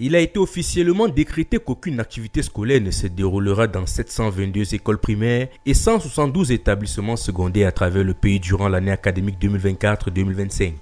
Il a été officiellement décrété qu'aucune activité scolaire ne se déroulera dans 722 écoles primaires et 172 établissements secondaires à travers le pays durant l'année académique 2024-2025.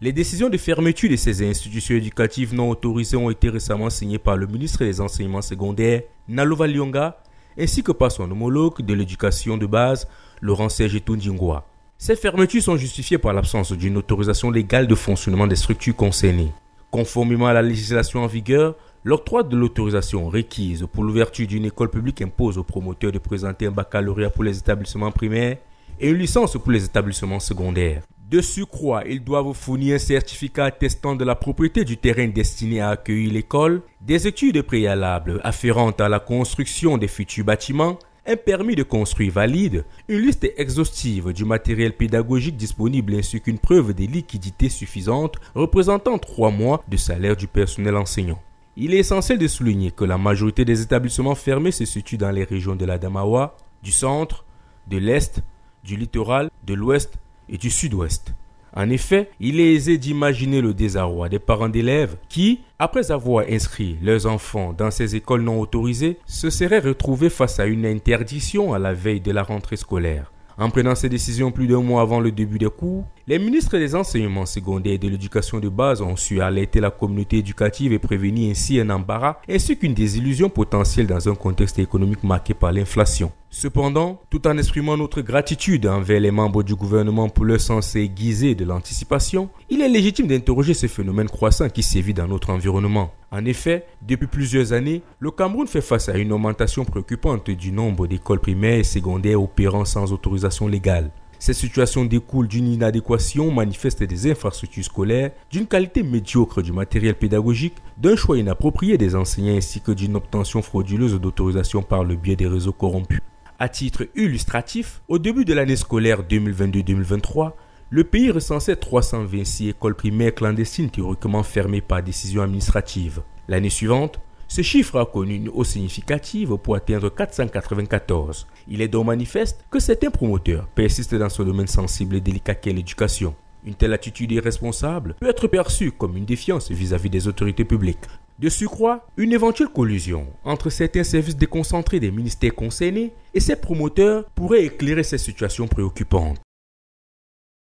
Les décisions de fermeture de ces institutions éducatives non autorisées ont été récemment signées par le ministre des Enseignements secondaires, Nalova Lyonga, ainsi que par son homologue de l'éducation de base, Laurent Serge Tundingwa. Ces fermetures sont justifiées par l'absence d'une autorisation légale de fonctionnement des structures concernées. Conformément à la législation en vigueur, l'octroi de l'autorisation requise pour l'ouverture d'une école publique impose aux promoteurs de présenter un baccalauréat pour les établissements primaires et une licence pour les établissements secondaires. De surcroît, ils doivent fournir un certificat attestant de la propriété du terrain destiné à accueillir l'école, des études préalables afférentes à la construction des futurs bâtiments, un permis de construire valide, une liste exhaustive du matériel pédagogique disponible ainsi qu'une preuve des liquidités suffisantes représentant trois mois de salaire du personnel enseignant. Il est essentiel de souligner que la majorité des établissements fermés se situent dans les régions de la Damawa, du centre, de l'est, du littoral, de l'ouest et du sud-ouest. En effet, il est aisé d'imaginer le désarroi des parents d'élèves qui, après avoir inscrit leurs enfants dans ces écoles non autorisées, se seraient retrouvés face à une interdiction à la veille de la rentrée scolaire. En prenant ces décisions plus d'un mois avant le début des cours, les ministres des enseignements secondaires et de l'éducation de base ont su alerter la communauté éducative et prévenir ainsi un embarras ainsi qu'une désillusion potentielle dans un contexte économique marqué par l'inflation. Cependant, tout en exprimant notre gratitude envers les membres du gouvernement pour leur sens aiguisé de l'anticipation, il est légitime d'interroger ce phénomène croissant qui sévit dans notre environnement. En effet, depuis plusieurs années, le Cameroun fait face à une augmentation préoccupante du nombre d'écoles primaires et secondaires opérant sans autorisation légale. Cette situation découle d'une inadéquation manifeste des infrastructures scolaires, d'une qualité médiocre du matériel pédagogique, d'un choix inapproprié des enseignants ainsi que d'une obtention frauduleuse d'autorisation par le biais des réseaux corrompus. À titre illustratif, au début de l'année scolaire 2022-2023, le pays recensait 326 écoles primaires clandestines théoriquement fermées par décision administrative. L'année suivante, ce chiffre a connu une hausse significative pour atteindre 494. Il est donc manifeste que certains promoteurs persistent dans ce domaine sensible et délicat qu'est l'éducation. Une telle attitude irresponsable peut être perçue comme une défiance vis-à-vis des autorités publiques. De surcroît, une éventuelle collusion entre certains services déconcentrés des ministères concernés et ces promoteurs pourrait éclairer cette situation préoccupante.